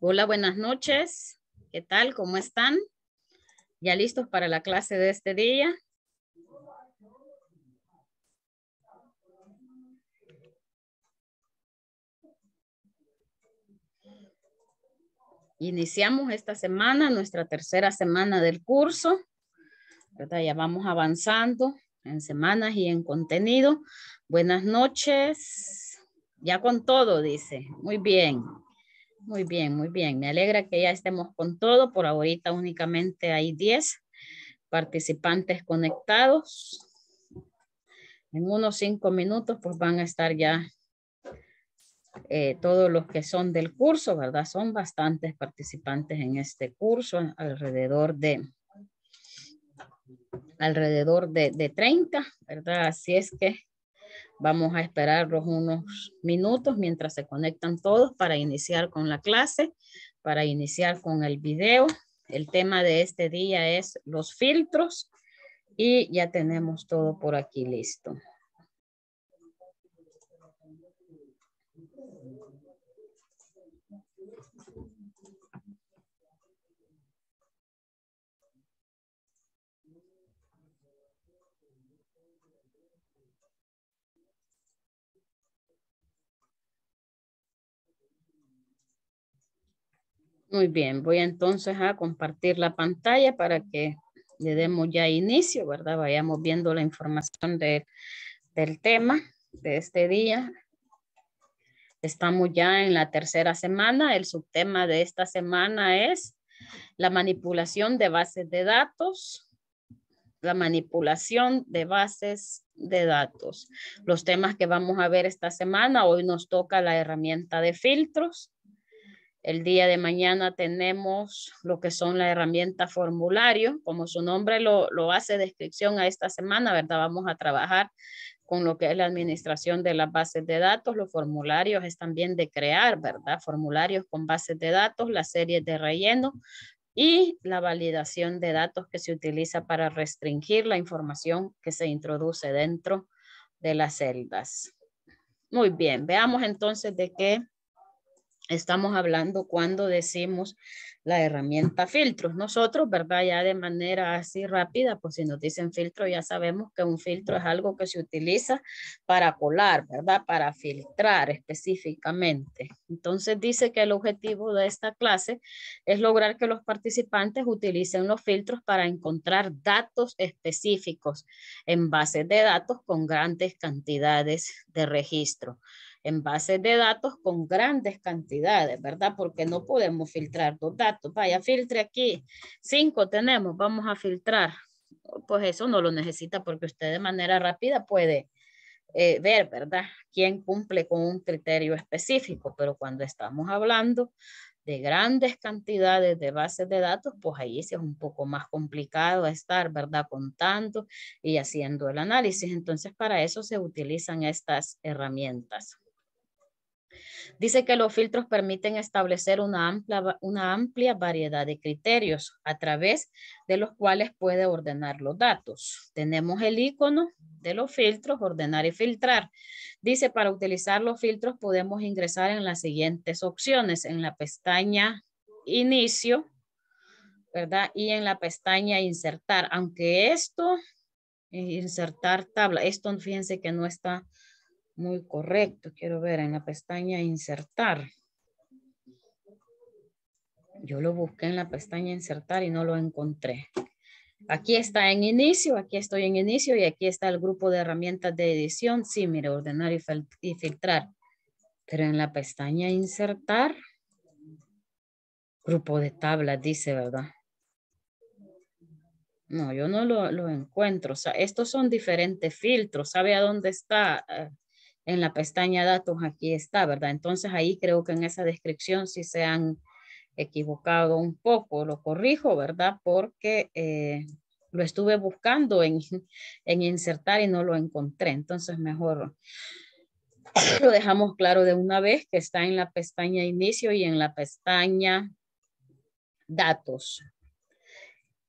Hola, buenas noches. ¿Qué tal? ¿Cómo están? ¿Ya listos para la clase de este día? Iniciamos esta semana, nuestra tercera semana del curso. Ya vamos avanzando en semanas y en contenido. Buenas noches. Ya con todo, dice. Muy bien. Muy bien, muy bien. Me alegra que ya estemos con todo. Por ahorita únicamente hay 10 participantes conectados. En unos 5 minutos pues van a estar ya eh, todos los que son del curso, ¿verdad? Son bastantes participantes en este curso, alrededor de alrededor de 30, ¿verdad? Así es que Vamos a esperar unos minutos mientras se conectan todos para iniciar con la clase, para iniciar con el video. El tema de este día es los filtros y ya tenemos todo por aquí listo. Muy bien, voy entonces a compartir la pantalla para que le demos ya inicio, ¿verdad? Vayamos viendo la información del tema de este día. Estamos ya en la tercera semana. El subtema de esta semana es la manipulación de bases de datos. La manipulación de bases de datos. Los temas que vamos a ver esta semana, hoy nos toca la herramienta de filtros. El día de mañana tenemos lo que son la herramienta formulario, como su nombre lo, lo hace descripción a esta semana, ¿verdad? Vamos a trabajar con lo que es la administración de las bases de datos, los formularios es también de crear, ¿verdad? Formularios con bases de datos, las series de relleno y la validación de datos que se utiliza para restringir la información que se introduce dentro de las celdas. Muy bien, veamos entonces de qué estamos hablando cuando decimos la herramienta filtros. Nosotros, ¿verdad? Ya de manera así rápida, pues si nos dicen filtro, ya sabemos que un filtro es algo que se utiliza para colar, ¿verdad? Para filtrar específicamente. Entonces dice que el objetivo de esta clase es lograr que los participantes utilicen los filtros para encontrar datos específicos en bases de datos con grandes cantidades de registro en bases de datos con grandes cantidades, ¿verdad? Porque no podemos filtrar dos datos. Vaya, filtre aquí. Cinco tenemos, vamos a filtrar. Pues eso no lo necesita porque usted de manera rápida puede eh, ver, ¿verdad? Quién cumple con un criterio específico, pero cuando estamos hablando de grandes cantidades de bases de datos, pues ahí sí es un poco más complicado estar, ¿verdad? Contando y haciendo el análisis. Entonces, para eso se utilizan estas herramientas. Dice que los filtros permiten establecer una amplia, una amplia variedad de criterios a través de los cuales puede ordenar los datos. Tenemos el icono de los filtros, ordenar y filtrar. Dice, para utilizar los filtros podemos ingresar en las siguientes opciones. En la pestaña inicio, ¿verdad? Y en la pestaña insertar, aunque esto, eh, insertar tabla, esto fíjense que no está muy correcto. Quiero ver en la pestaña insertar. Yo lo busqué en la pestaña insertar y no lo encontré. Aquí está en inicio, aquí estoy en inicio y aquí está el grupo de herramientas de edición. Sí, mire, ordenar y, filtrar. Pero en la pestaña insertar, grupo de tablas dice, ¿verdad? No, yo no lo, encuentro. estos son diferentes filtros. ¿Sabe a dónde está? Ah, en la pestaña datos, aquí está, ¿verdad? Entonces ahí creo que en esa descripción si se han equivocado un poco, lo corrijo, ¿verdad? Porque eh, lo estuve buscando en, en insertar y no lo encontré, entonces mejor lo dejamos claro de una vez que está en la pestaña inicio y en la pestaña datos.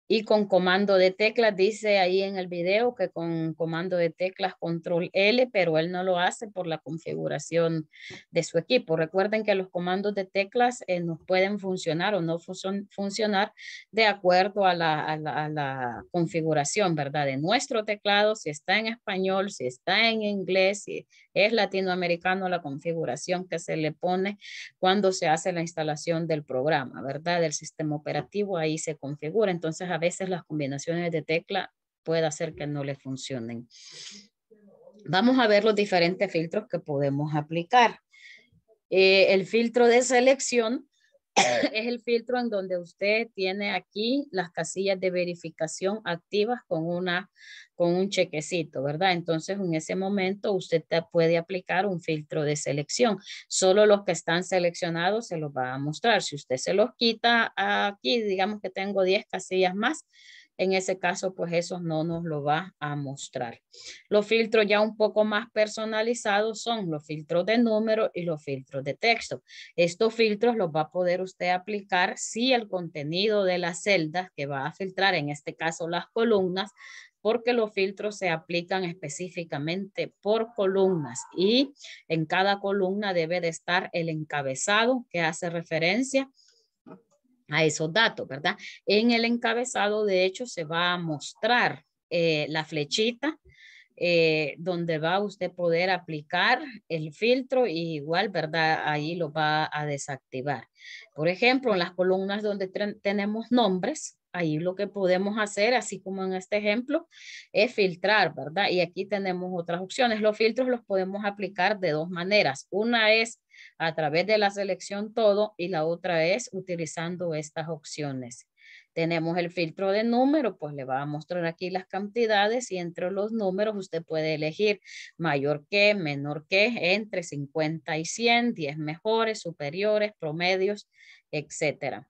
Y con comando de teclas, dice ahí en el video que con comando de teclas control L, pero él no lo hace por la configuración de su equipo. Recuerden que los comandos de teclas eh, nos pueden funcionar o no funcionar de acuerdo a la, a, la, a la, configuración, ¿verdad? De nuestro teclado, si está en español, si está en inglés, si es latinoamericano, la configuración que se le pone cuando se hace la instalación del programa, ¿verdad? Del sistema operativo, ahí se configura. Entonces, a veces las combinaciones de tecla puede hacer que no le funcionen. Vamos a ver los diferentes filtros que podemos aplicar. Eh, el filtro de selección es el filtro en donde usted tiene aquí las casillas de verificación activas con, una, con un chequecito, ¿verdad? Entonces, en ese momento usted puede aplicar un filtro de selección. Solo los que están seleccionados se los va a mostrar. Si usted se los quita aquí, digamos que tengo 10 casillas más, en ese caso, pues eso no nos lo va a mostrar. Los filtros ya un poco más personalizados son los filtros de número y los filtros de texto. Estos filtros los va a poder usted aplicar si el contenido de las celdas que va a filtrar, en este caso las columnas, porque los filtros se aplican específicamente por columnas y en cada columna debe de estar el encabezado que hace referencia a esos datos, ¿verdad? En el encabezado, de hecho, se va a mostrar eh, la flechita eh, donde va usted poder aplicar el filtro y igual, ¿verdad? Ahí lo va a desactivar. Por ejemplo, en las columnas donde tenemos nombres, ahí lo que podemos hacer, así como en este ejemplo, es filtrar, ¿verdad? Y aquí tenemos otras opciones. Los filtros los podemos aplicar de dos maneras. Una es a través de la selección todo y la otra es utilizando estas opciones. Tenemos el filtro de número, pues le va a mostrar aquí las cantidades y entre los números usted puede elegir mayor que, menor que, entre 50 y 100, 10 mejores, superiores, promedios, etc.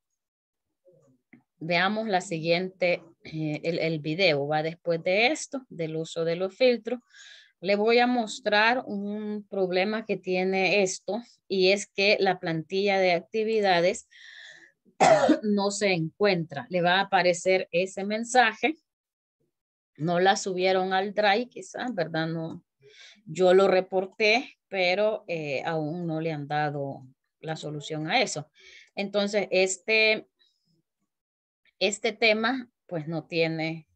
Veamos la siguiente, eh, el video va después de esto, del uso de los filtros. Le voy a mostrar un problema que tiene esto y es que la plantilla de actividades no se encuentra. Le va a aparecer ese mensaje. No la subieron al Drive, quizás, ¿verdad? No. Yo lo reporté, pero eh, aún no le han dado la solución a eso. Entonces, este, este tema, pues no tiene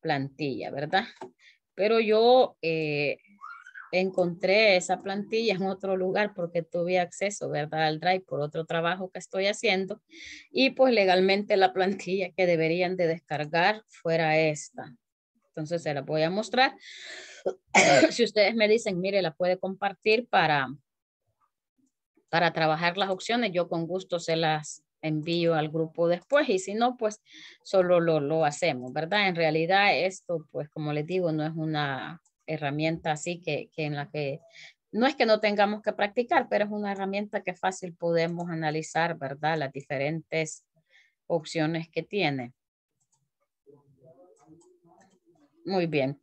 plantilla, ¿verdad? Pero yo eh, encontré esa plantilla en otro lugar porque tuve acceso, ¿verdad? Al Drive por otro trabajo que estoy haciendo. Y pues legalmente la plantilla que deberían de descargar fuera esta. Entonces se la voy a mostrar. si ustedes me dicen, mire, la puede compartir para, para trabajar las opciones, yo con gusto se las envío al grupo después y si no, pues solo lo, hacemos, ¿verdad? En realidad esto, pues como les digo, no es una herramienta así que, que en la que no es que no tengamos que practicar, pero es una herramienta que fácil podemos analizar, ¿verdad? Las diferentes opciones que tiene. Muy bien.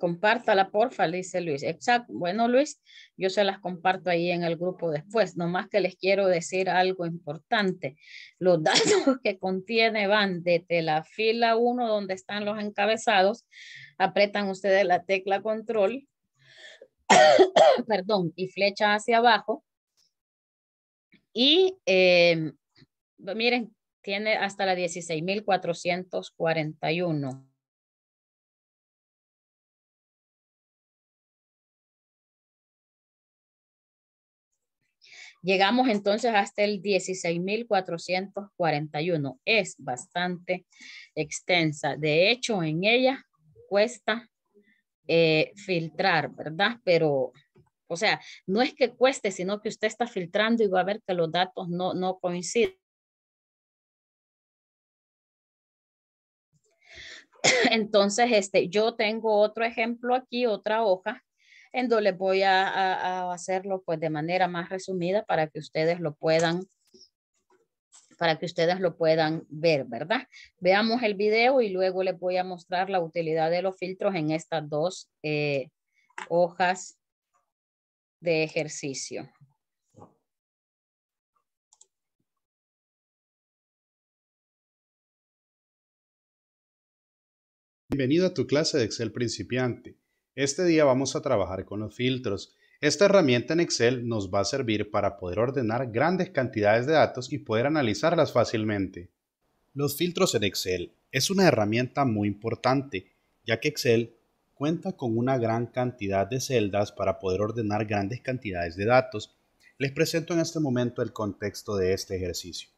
Compártala, porfa, dice Luis. Exacto. Bueno, Luis, yo se las comparto ahí en el grupo después. Nomás que les quiero decir algo importante. Los datos que contiene van desde la fila 1, donde están los encabezados. Apretan ustedes la tecla control, perdón, y flecha hacia abajo. Y em, miren, tiene hasta la 16,441. Llegamos entonces hasta el 16.441. Es bastante extensa. De hecho, en ella cuesta eh, filtrar, ¿verdad? Pero, o sea, no es que cueste, sino que usted está filtrando y va a ver que los datos no, coinciden. Entonces, este, yo tengo otro ejemplo aquí, otra hoja, en voy a, hacerlo pues de manera más resumida para que ustedes lo puedan para que ustedes lo puedan ver, ¿verdad? Veamos el video y luego les voy a mostrar la utilidad de los filtros en estas dos eh, hojas de ejercicio. Bienvenido a tu clase de Excel principiante. Este día vamos a trabajar con los filtros. Esta herramienta en Excel nos va a servir para poder ordenar grandes cantidades de datos y poder analizarlas fácilmente. Los filtros en Excel es una herramienta muy importante, ya que Excel cuenta con una gran cantidad de celdas para poder ordenar grandes cantidades de datos. Les presento en este momento el contexto de este ejercicio.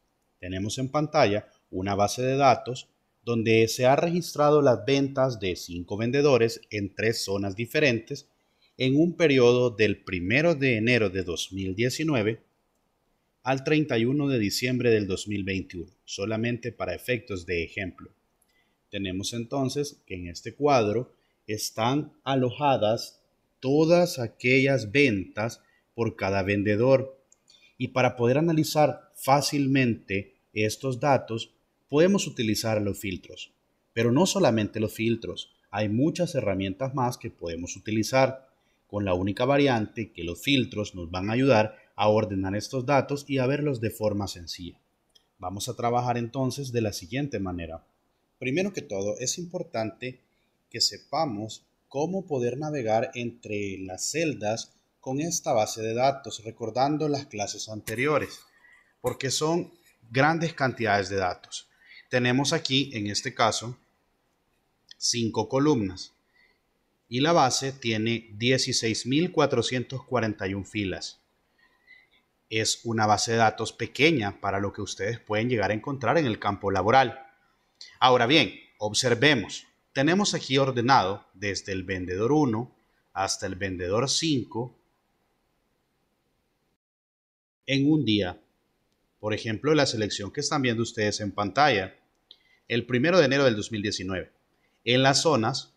Tenemos en pantalla una base de datos donde se han registrado las ventas de cinco vendedores en tres zonas diferentes en un periodo del 1 de enero de 2019 al 31 de diciembre del 2021, solamente para efectos de ejemplo. Tenemos entonces que en este cuadro están alojadas todas aquellas ventas por cada vendedor y para poder analizar fácilmente estos datos podemos utilizar los filtros. Pero no solamente los filtros, hay muchas herramientas más que podemos utilizar, con la única variante que los filtros nos van a ayudar a ordenar estos datos y a verlos de forma sencilla. Vamos a trabajar entonces de la siguiente manera. Primero que todo, es importante que sepamos cómo poder navegar entre las celdas con esta base de datos, recordando las clases anteriores, porque son grandes cantidades de datos tenemos aquí, en este caso, cinco columnas y la base tiene 16.441 filas. Es una base de datos pequeña para lo que ustedes pueden llegar a encontrar en el campo laboral. Ahora bien, observemos. Tenemos aquí ordenado desde el vendedor 1 hasta el vendedor 5 en un día. Por ejemplo, la selección que están viendo ustedes en pantalla el 1 de enero del 2019 en las zonas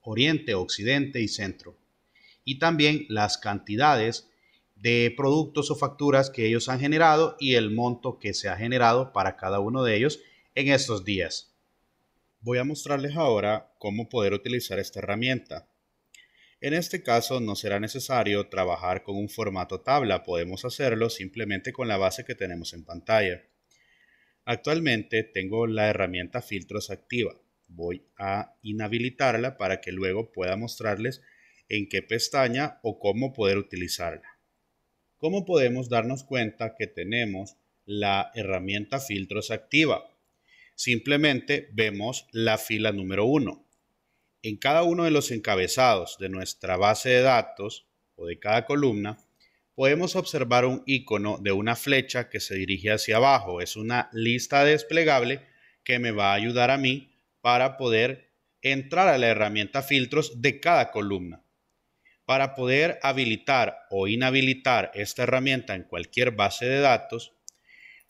oriente, occidente y centro. Y también las cantidades de productos o facturas que ellos han generado y el monto que se ha generado para cada uno de ellos en estos días. Voy a mostrarles ahora cómo poder utilizar esta herramienta. En este caso no será necesario trabajar con un formato tabla, podemos hacerlo simplemente con la base que tenemos en pantalla. Actualmente tengo la herramienta filtros activa. Voy a inhabilitarla para que luego pueda mostrarles en qué pestaña o cómo poder utilizarla. ¿Cómo podemos darnos cuenta que tenemos la herramienta filtros activa? Simplemente vemos la fila número 1. En cada uno de los encabezados de nuestra base de datos o de cada columna, podemos observar un icono de una flecha que se dirige hacia abajo. Es una lista desplegable que me va a ayudar a mí para poder entrar a la herramienta filtros de cada columna. Para poder habilitar o inhabilitar esta herramienta en cualquier base de datos,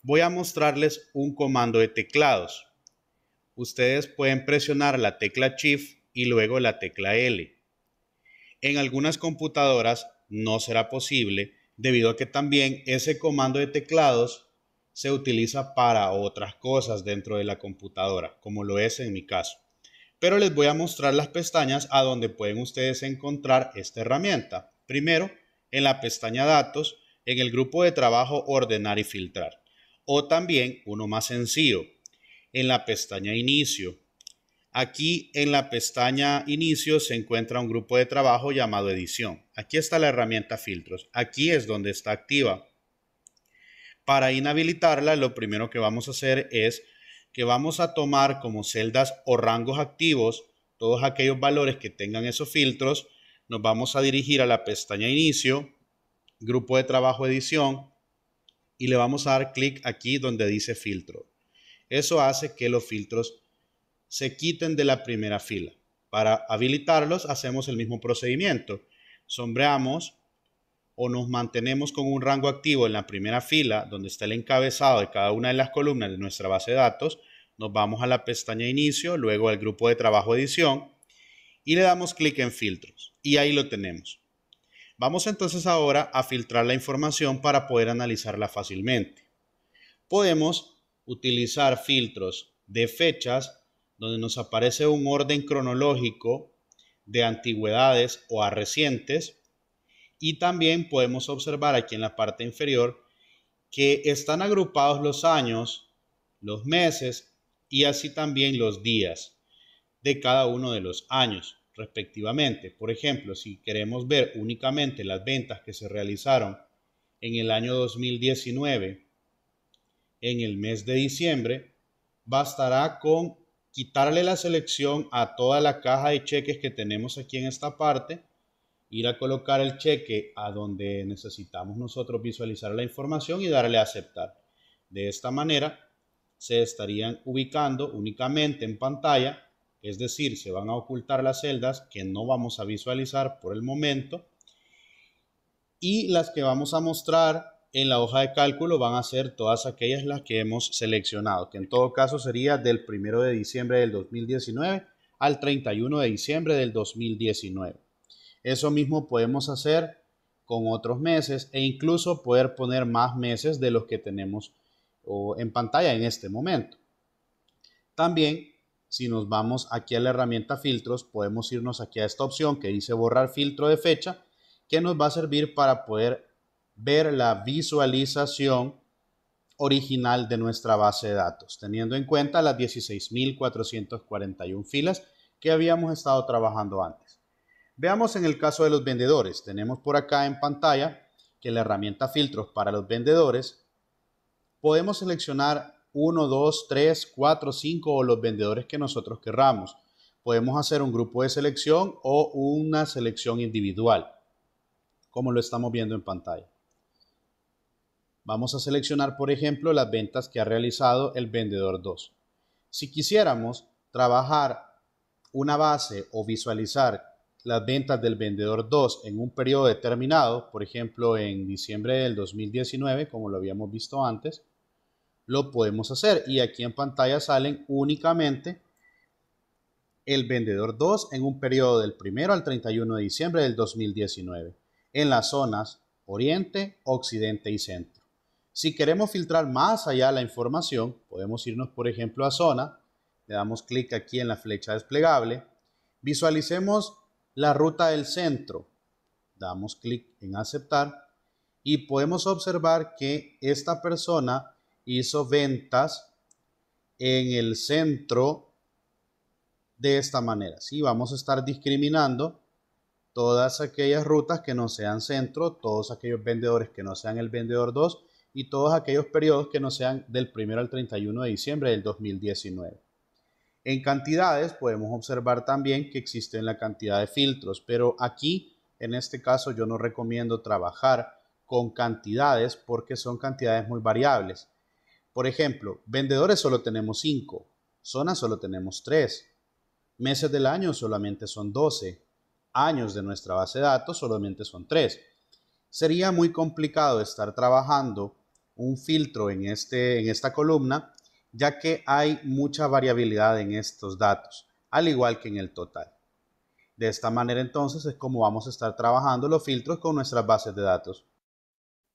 voy a mostrarles un comando de teclados. Ustedes pueden presionar la tecla Shift y luego la tecla L. En algunas computadoras no será posible debido a que también ese comando de teclados se utiliza para otras cosas dentro de la computadora, como lo es en mi caso. Pero les voy a mostrar las pestañas a donde pueden ustedes encontrar esta herramienta. Primero, en la pestaña Datos, en el grupo de trabajo Ordenar y Filtrar. O también, uno más sencillo, en la pestaña Inicio, Aquí en la pestaña Inicio se encuentra un grupo de trabajo llamado Edición. Aquí está la herramienta Filtros. Aquí es donde está activa. Para inhabilitarla, lo primero que vamos a hacer es que vamos a tomar como celdas o rangos activos todos aquellos valores que tengan esos filtros. Nos vamos a dirigir a la pestaña Inicio, Grupo de Trabajo Edición, y le vamos a dar clic aquí donde dice Filtro. Eso hace que los filtros se quiten de la primera fila. Para habilitarlos hacemos el mismo procedimiento. Sombreamos o nos mantenemos con un rango activo en la primera fila donde está el encabezado de cada una de las columnas de nuestra base de datos. Nos vamos a la pestaña inicio, luego al grupo de trabajo edición y le damos clic en filtros y ahí lo tenemos. Vamos entonces ahora a filtrar la información para poder analizarla fácilmente. Podemos utilizar filtros de fechas donde nos aparece un orden cronológico de antigüedades o a recientes. Y también podemos observar aquí en la parte inferior que están agrupados los años, los meses y así también los días de cada uno de los años respectivamente. Por ejemplo, si queremos ver únicamente las ventas que se realizaron en el año 2019, en el mes de diciembre, bastará con quitarle la selección a toda la caja de cheques que tenemos aquí en esta parte, ir a colocar el cheque a donde necesitamos nosotros visualizar la información y darle a aceptar. De esta manera se estarían ubicando únicamente en pantalla, es decir, se van a ocultar las celdas que no vamos a visualizar por el momento y las que vamos a mostrar en la hoja de cálculo van a ser todas aquellas las que hemos seleccionado, que en todo caso sería del 1 de diciembre del 2019 al 31 de diciembre del 2019. Eso mismo podemos hacer con otros meses e incluso poder poner más meses de los que tenemos en pantalla en este momento. También, si nos vamos aquí a la herramienta filtros, podemos irnos aquí a esta opción que dice borrar filtro de fecha, que nos va a servir para poder ver la visualización original de nuestra base de datos, teniendo en cuenta las 16.441 filas que habíamos estado trabajando antes. Veamos en el caso de los vendedores. Tenemos por acá en pantalla que la herramienta filtros para los vendedores podemos seleccionar 1, 2, 3, 4, 5 o los vendedores que nosotros querramos. Podemos hacer un grupo de selección o una selección individual, como lo estamos viendo en pantalla. Vamos a seleccionar, por ejemplo, las ventas que ha realizado el vendedor 2. Si quisiéramos trabajar una base o visualizar las ventas del vendedor 2 en un periodo determinado, por ejemplo en diciembre del 2019, como lo habíamos visto antes, lo podemos hacer y aquí en pantalla salen únicamente el vendedor 2 en un periodo del 1 al 31 de diciembre del 2019 en las zonas oriente, occidente y centro. Si queremos filtrar más allá la información, podemos irnos, por ejemplo, a zona. Le damos clic aquí en la flecha desplegable. Visualicemos la ruta del centro. Damos clic en aceptar y podemos observar que esta persona hizo ventas en el centro de esta manera. vamos a estar discriminando todas aquellas rutas que no sean centro, todos aquellos vendedores que no sean el vendedor 2 y todos aquellos periodos que no sean del 1 al 31 de diciembre del 2019. En cantidades podemos observar también que existen la cantidad de filtros, pero aquí en este caso yo no recomiendo trabajar con cantidades porque son cantidades muy variables. Por ejemplo, vendedores solo tenemos 5, zonas solo tenemos 3, meses del año solamente son 12, años de nuestra base de datos solamente son 3. Sería muy complicado estar trabajando un filtro en, este, en esta columna, ya que hay mucha variabilidad en estos datos, al igual que en el total. De esta manera entonces es como vamos a estar trabajando los filtros con nuestras bases de datos.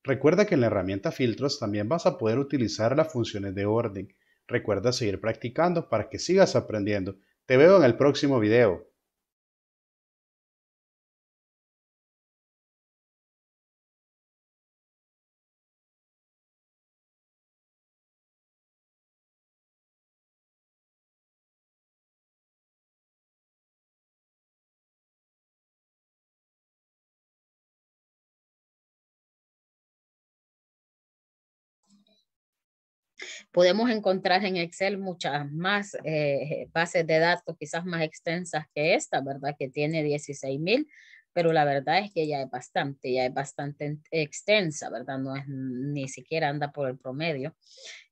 Recuerda que en la herramienta filtros también vas a poder utilizar las funciones de orden. Recuerda seguir practicando para que sigas aprendiendo. Te veo en el próximo video. Podemos encontrar en Excel muchas más eh, bases de datos, quizás más extensas que esta, ¿verdad? Que tiene 16,000, pero la verdad es que ya es bastante, ya es bastante extensa, ¿verdad? No es, ni siquiera anda por el promedio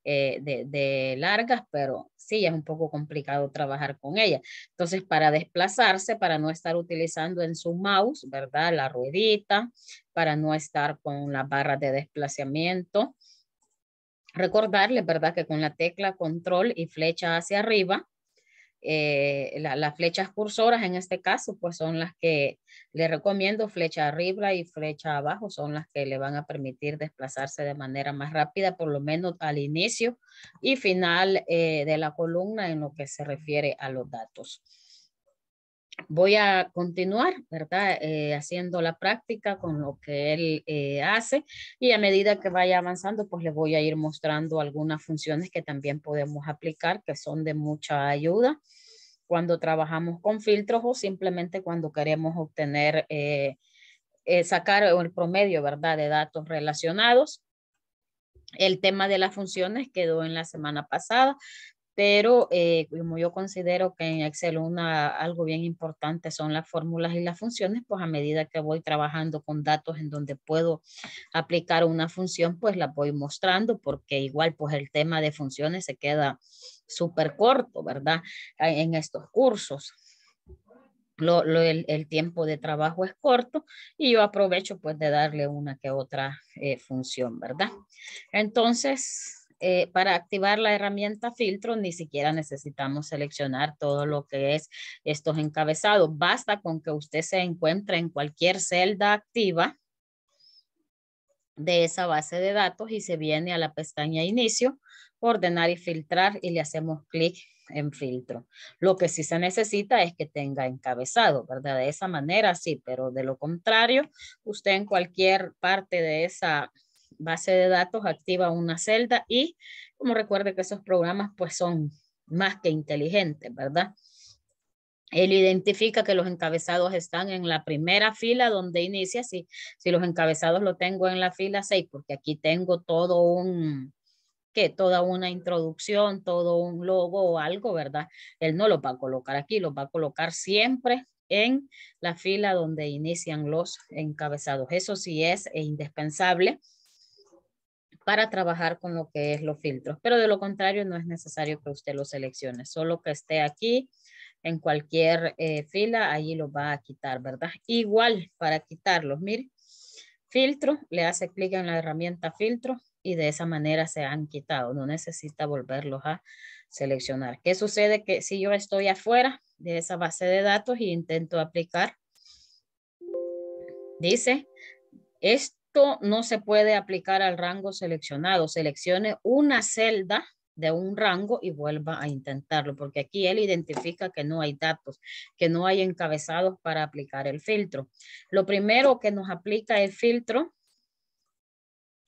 eh, de, de, largas, pero sí es un poco complicado trabajar con ella. Entonces, para desplazarse, para no estar utilizando en su mouse, ¿verdad? La ruedita, para no estar con las barras de desplazamiento, Recordarles, ¿verdad? Que con la tecla control y flecha hacia arriba, eh, las flechas cursoras en este caso, pues son las que le recomiendo, flecha arriba y flecha abajo, son las que le van a permitir desplazarse de manera más rápida, por lo menos al inicio y final eh, de la columna en lo que se refiere a los datos voy a continuar, ¿verdad? Eh, haciendo la práctica con lo que él eh, hace y a medida que vaya avanzando, pues le voy a ir mostrando algunas funciones que también podemos aplicar, que son de mucha ayuda cuando trabajamos con filtros o simplemente cuando queremos obtener, eh, sacar el promedio, ¿verdad? De datos relacionados. El tema de las funciones quedó en la semana pasada, pero eh, como yo considero que en Excel una, algo bien importante son las fórmulas y las funciones, pues a medida que voy trabajando con datos en donde puedo aplicar una función, pues la voy mostrando porque igual pues el tema de funciones se queda súper corto, ¿verdad? En estos cursos. el, tiempo de trabajo es corto y yo aprovecho pues de darle una que otra eh, función, ¿verdad? Entonces, eh, para activar la herramienta filtro ni siquiera necesitamos seleccionar todo lo que es estos encabezados. Basta con que usted se encuentre en cualquier celda activa de esa base de datos y se viene a la pestaña inicio, ordenar y filtrar y le hacemos clic en filtro. Lo que sí se necesita es que tenga encabezado, ¿verdad? De esa manera sí, pero de lo contrario, usted en cualquier parte de esa base de datos, activa una celda y como recuerde que esos programas pues son más que inteligentes, ¿verdad? Él identifica que los encabezados están en la primera fila donde inicia. Si, si los encabezados lo tengo en la fila 6, porque aquí tengo todo un, que toda una introducción, todo un logo o algo, ¿verdad? Él no lo va a colocar aquí, lo va a colocar siempre en la fila donde inician los encabezados. Eso sí es indispensable para trabajar con lo que es los filtros. Pero de lo contrario, no es necesario que usted los seleccione, solo que esté aquí en cualquier eh, fila, ahí lo va a quitar, ¿verdad? Igual para quitarlos, mire, filtro, le hace clic en la herramienta filtro y de esa manera se han quitado, no necesita volverlos a seleccionar. ¿Qué sucede? Que si yo estoy afuera de esa base de datos e intento aplicar, dice, Esto. Esto no se puede aplicar al rango seleccionado. Seleccione una celda de un rango y vuelva a intentarlo, porque aquí él identifica que no hay datos, que no hay encabezados para aplicar el filtro. Lo primero que nos aplica el filtro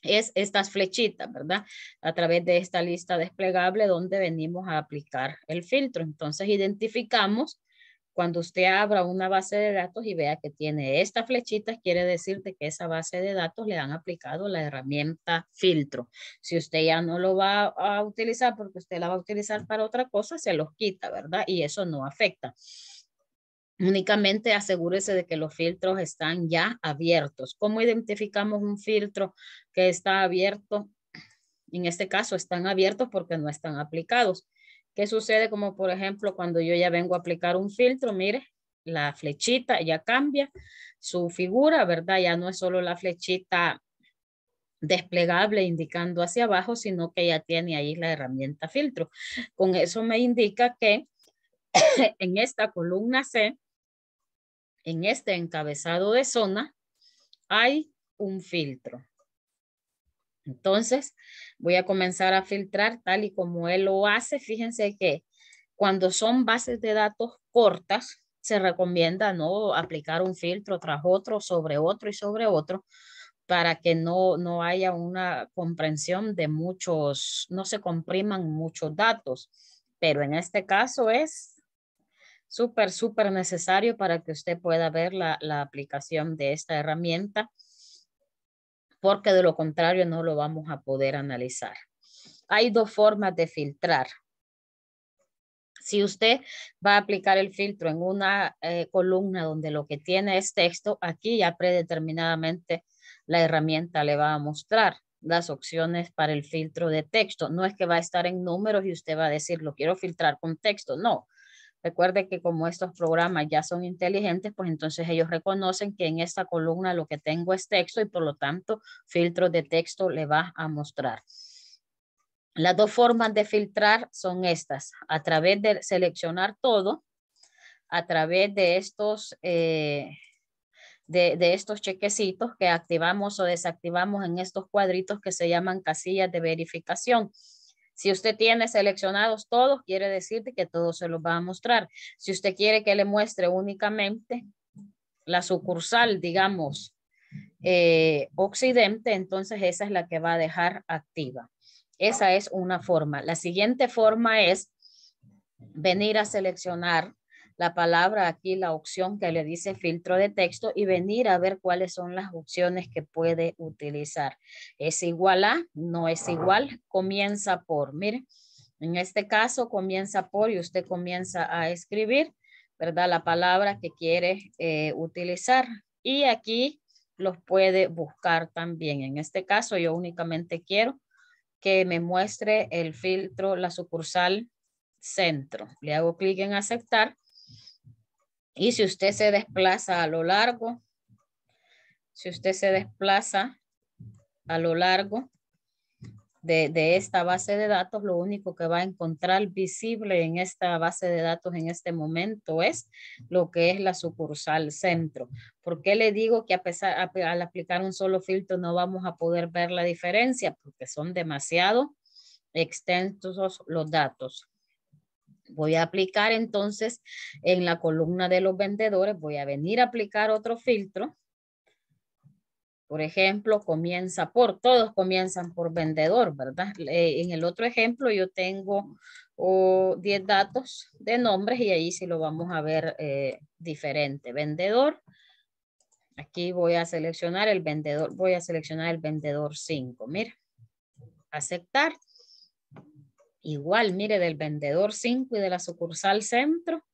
es estas flechitas, ¿verdad? A través de esta lista desplegable donde venimos a aplicar el filtro. Entonces identificamos cuando usted abra una base de datos y vea que tiene esta flechita, quiere decirte que esa base de datos le han aplicado la herramienta filtro. Si usted ya no lo va a utilizar porque usted la va a utilizar para otra cosa, se los quita, ¿verdad? Y eso no afecta. Únicamente asegúrese de que los filtros están ya abiertos. ¿Cómo identificamos un filtro que está abierto? En este caso están abiertos porque no están aplicados. ¿Qué sucede? Como por ejemplo, cuando yo ya vengo a aplicar un filtro, mire, la flechita ya cambia su figura, ¿verdad? Ya no es solo la flechita desplegable indicando hacia abajo, sino que ya tiene ahí la herramienta filtro. Con eso me indica que en esta columna C, en este encabezado de zona, hay un filtro. Entonces, voy a comenzar a filtrar tal y como él lo hace. Fíjense que cuando son bases de datos cortas, se recomienda no aplicar un filtro tras otro, sobre otro y sobre otro, para que no, haya una comprensión de muchos, no se compriman muchos datos. Pero en este caso es súper, súper necesario para que usted pueda ver la aplicación de esta herramienta porque de lo contrario no lo vamos a poder analizar. Hay dos formas de filtrar. Si usted va a aplicar el filtro en una eh, columna donde lo que tiene es texto, aquí ya predeterminadamente la herramienta le va a mostrar las opciones para el filtro de texto. No es que va a estar en números y usted va a decir, lo quiero filtrar con texto. No, Recuerde que como estos programas ya son inteligentes, pues entonces ellos reconocen que en esta columna lo que tengo es texto y por lo tanto filtro de texto le va a mostrar. Las dos formas de filtrar son estas, a través de seleccionar todo, a través de estos, eh, de estos chequecitos que activamos o desactivamos en estos cuadritos que se llaman casillas de verificación. Si usted tiene seleccionados todos, quiere decir que todos se los va a mostrar. Si usted quiere que le muestre únicamente la sucursal, digamos, eh, occidente, entonces esa es la que va a dejar activa. Esa es una forma. La siguiente forma es venir a seleccionar la palabra aquí, la opción que le dice filtro de texto y venir a ver cuáles son las opciones que puede utilizar. ¿Es igual a? ¿No es igual? Comienza por, mire, en este caso comienza por y usted comienza a escribir, ¿verdad? La palabra que quiere eh, utilizar. Y aquí los puede buscar también. En este caso yo únicamente quiero que me muestre el filtro, la sucursal centro. Le hago clic en aceptar y si usted se desplaza a lo largo, si usted se desplaza a lo largo de, esta base de datos, lo único que va a encontrar visible en esta base de datos en este momento es lo que es la sucursal centro. ¿Por qué le digo que a pesar, al aplicar un solo filtro no vamos a poder ver la diferencia? Porque son demasiado extensos los datos voy a aplicar entonces en la columna de los vendedores, voy a venir a aplicar otro filtro. Por ejemplo, comienza por, todos comienzan por vendedor, ¿verdad? En el otro ejemplo yo tengo 10 datos de nombres y ahí sí lo vamos a ver eh, diferente. Vendedor, aquí voy a seleccionar el vendedor, voy a seleccionar el vendedor 5, mira. Aceptar. Igual, mire, del vendedor 5 y de la sucursal centro,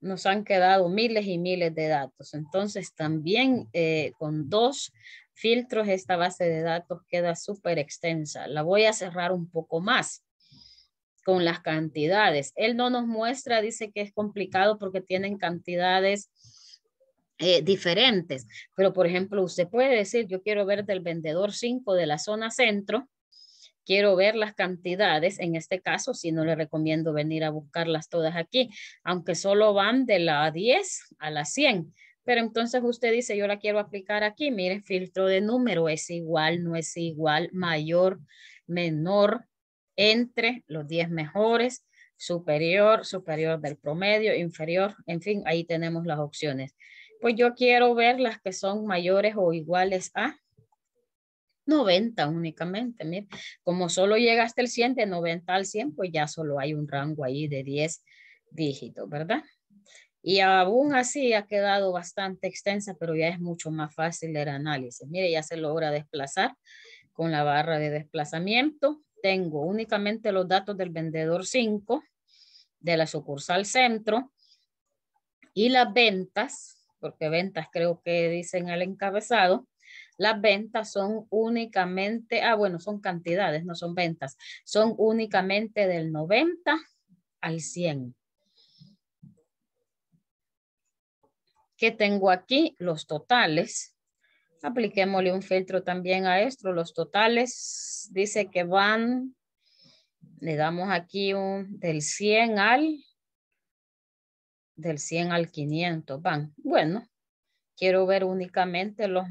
nos han quedado miles y miles de datos. Entonces, también eh, con dos filtros, esta base de datos queda súper extensa. La voy a cerrar un poco más con las cantidades. Él no nos muestra, dice que es complicado porque tienen cantidades eh, diferentes. Pero, por ejemplo, usted puede decir, yo quiero ver del vendedor 5 de la zona centro quiero ver las cantidades, en este caso, si no le recomiendo venir a buscarlas todas aquí, aunque solo van de la 10 a la 100. Pero entonces usted dice, yo la quiero aplicar aquí, mire, filtro de número es igual, no es igual, mayor, menor, entre los 10 mejores, superior, superior del promedio, inferior, en fin, ahí tenemos las opciones. Pues yo quiero ver las que son mayores o iguales a 90 únicamente. como solo llega hasta el 100, de 90 al 100, pues ya solo hay un rango ahí de 10 dígitos, ¿verdad? Y aún así ha quedado bastante extensa, pero ya es mucho más fácil el análisis. Mire, ya se logra desplazar con la barra de desplazamiento. Tengo únicamente los datos del vendedor 5, de la sucursal centro, y las ventas, porque ventas creo que dicen al encabezado, las ventas son únicamente, ah, bueno, son cantidades, no son ventas, son únicamente del 90 al 100. que tengo aquí? Los totales. Apliquémosle un filtro también a esto. Los totales dice que van, le damos aquí un del 100 al, del 100 al 500. Van, bueno, quiero ver únicamente los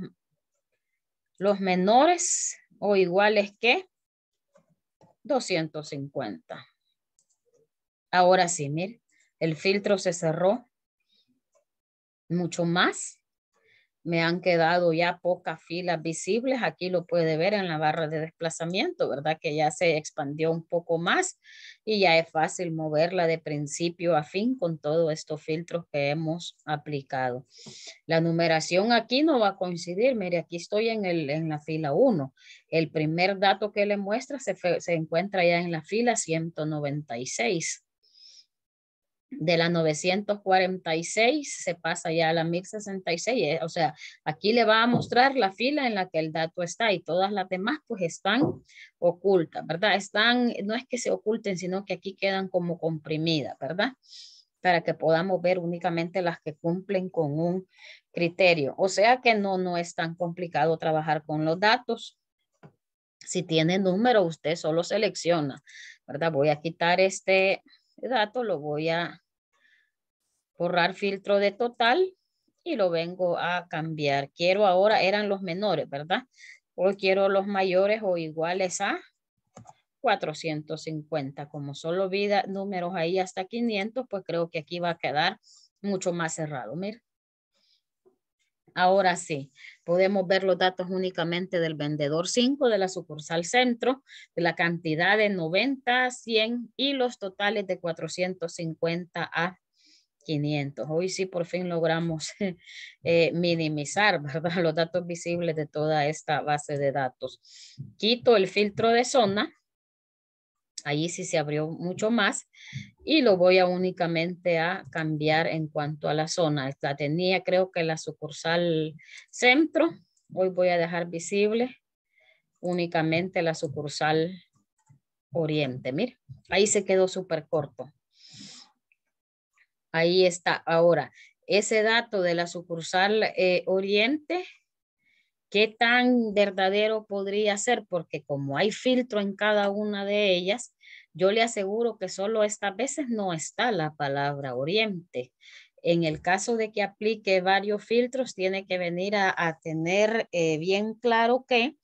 los menores o iguales que 250. Ahora sí, mire, el filtro se cerró mucho más me han quedado ya pocas filas visibles. Aquí lo puede ver en la barra de desplazamiento, ¿verdad? Que ya se expandió un poco más y ya es fácil moverla de principio a fin con todos estos filtros que hemos aplicado. La numeración aquí no va a coincidir. Mire, aquí estoy en, la fila 1. El primer dato que le muestra se, se encuentra ya en la fila 196 de la 946 se pasa ya a la 1066, eh, o sea, aquí le va a mostrar la fila en la que el dato está y todas las demás pues están ocultas, ¿verdad? Están, no es que se oculten, sino que aquí quedan como comprimidas, ¿verdad? Para que podamos ver únicamente las que cumplen con un criterio. O sea que no, no es tan complicado trabajar con los datos. Si tiene número, usted solo selecciona, ¿verdad? Voy a quitar este Dato, lo voy a borrar filtro de total y lo vengo a cambiar. Quiero ahora, eran los menores, ¿verdad? Hoy quiero los mayores o iguales a 450. Como solo vida números ahí hasta 500, pues creo que aquí va a quedar mucho más cerrado. Mira. Ahora sí, podemos ver los datos únicamente del vendedor 5 de la sucursal centro, de la cantidad de 90, 100 y los totales de 450 a 500. Hoy sí por fin logramos eh, minimizar los datos visibles de toda esta base de datos. Quito el filtro de zona Ahí sí se abrió mucho más y lo voy a únicamente a cambiar en cuanto a la zona. La tenía creo que la sucursal centro. Hoy voy a dejar visible únicamente la sucursal oriente. Mira, ahí se quedó súper corto. Ahí está. Ahora, ese dato de la sucursal eh, oriente qué tan verdadero podría ser, porque como hay filtro en cada una de ellas, yo le aseguro que solo estas veces no está la palabra oriente. En el caso de que aplique varios filtros, tiene que venir a, tener eh, bien claro que